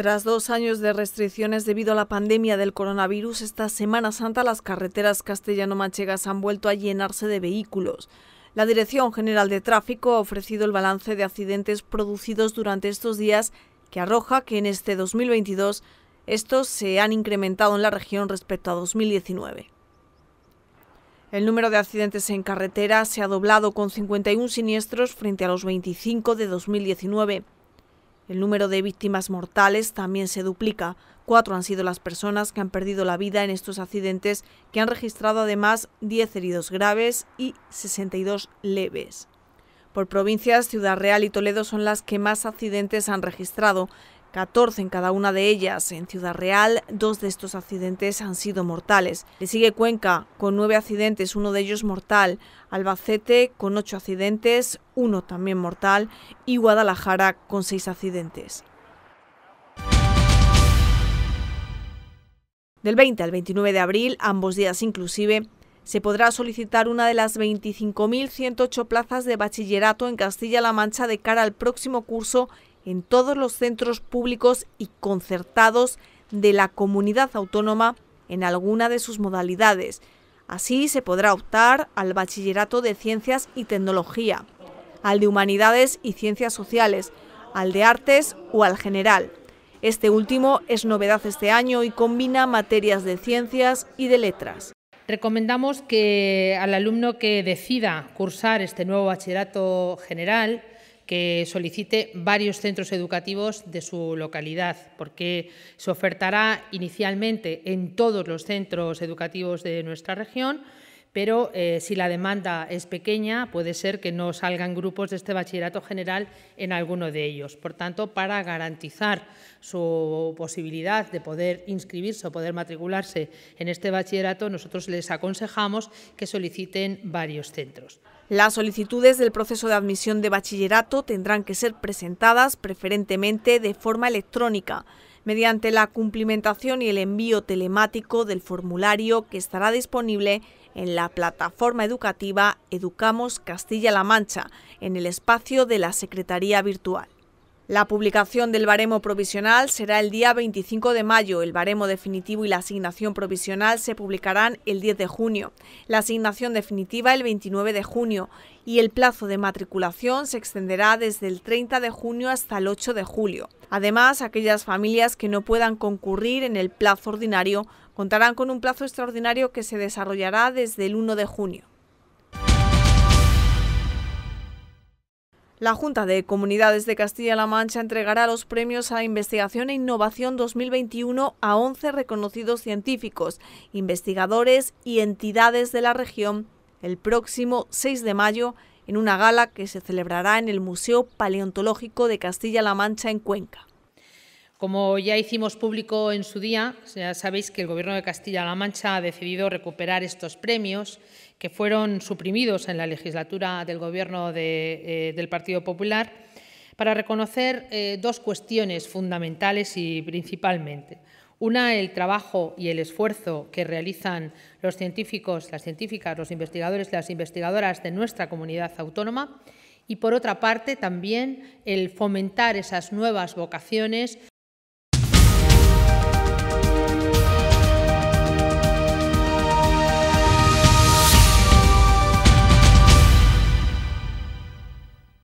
Tras dos años de restricciones debido a la pandemia del coronavirus, esta Semana Santa las carreteras castellano-manchegas han vuelto a llenarse de vehículos. La Dirección General de Tráfico ha ofrecido el balance de accidentes producidos durante estos días que arroja que en este 2022 estos se han incrementado en la región respecto a 2019. El número de accidentes en carretera se ha doblado con 51 siniestros frente a los 25 de 2019. El número de víctimas mortales también se duplica. Cuatro han sido las personas que han perdido la vida en estos accidentes, que han registrado además 10 heridos graves y 62 leves. Por provincias, Ciudad Real y Toledo son las que más accidentes han registrado. 14 en cada una de ellas. En Ciudad Real, dos de estos accidentes han sido mortales. Le sigue Cuenca, con nueve accidentes, uno de ellos mortal. Albacete, con ocho accidentes, uno también mortal. Y Guadalajara, con seis accidentes. Del 20 al 29 de abril, ambos días inclusive, se podrá solicitar una de las 25.108 plazas de bachillerato en Castilla-La Mancha de cara al próximo curso en todos los centros públicos y concertados de la comunidad autónoma en alguna de sus modalidades. Así se podrá optar al Bachillerato de Ciencias y Tecnología, al de Humanidades y Ciencias Sociales, al de Artes o al General. Este último es novedad este año y combina materias de ciencias y de letras. Recomendamos que al alumno que decida cursar este nuevo bachillerato general que solicite varios centros educativos de su localidad, porque se ofertará inicialmente en todos los centros educativos de nuestra región, pero eh, si la demanda es pequeña, puede ser que no salgan grupos de este bachillerato general en alguno de ellos. Por tanto, para garantizar su posibilidad de poder inscribirse o poder matricularse en este bachillerato, nosotros les aconsejamos que soliciten varios centros. Las solicitudes del proceso de admisión de bachillerato tendrán que ser presentadas preferentemente de forma electrónica, mediante la cumplimentación y el envío telemático del formulario que estará disponible en la plataforma educativa Educamos Castilla-La Mancha, en el espacio de la Secretaría Virtual. La publicación del baremo provisional será el día 25 de mayo. El baremo definitivo y la asignación provisional se publicarán el 10 de junio, la asignación definitiva el 29 de junio y el plazo de matriculación se extenderá desde el 30 de junio hasta el 8 de julio. Además, aquellas familias que no puedan concurrir en el plazo ordinario contarán con un plazo extraordinario que se desarrollará desde el 1 de junio. La Junta de Comunidades de Castilla-La Mancha entregará los premios a Investigación e Innovación 2021 a 11 reconocidos científicos, investigadores y entidades de la región el próximo 6 de mayo en una gala que se celebrará en el Museo Paleontológico de Castilla-La Mancha en Cuenca. Como ya hicimos público en su día, ya sabéis que el Gobierno de Castilla-La Mancha ha decidido recuperar estos premios que fueron suprimidos en la legislatura del Gobierno eh, del Partido Popular para reconocer eh, dos cuestiones fundamentales y principalmente. Una, el trabajo y el esfuerzo que realizan los científicos, las científicas, los investigadores, y las investigadoras de nuestra comunidad autónoma y por otra parte también el fomentar esas nuevas vocaciones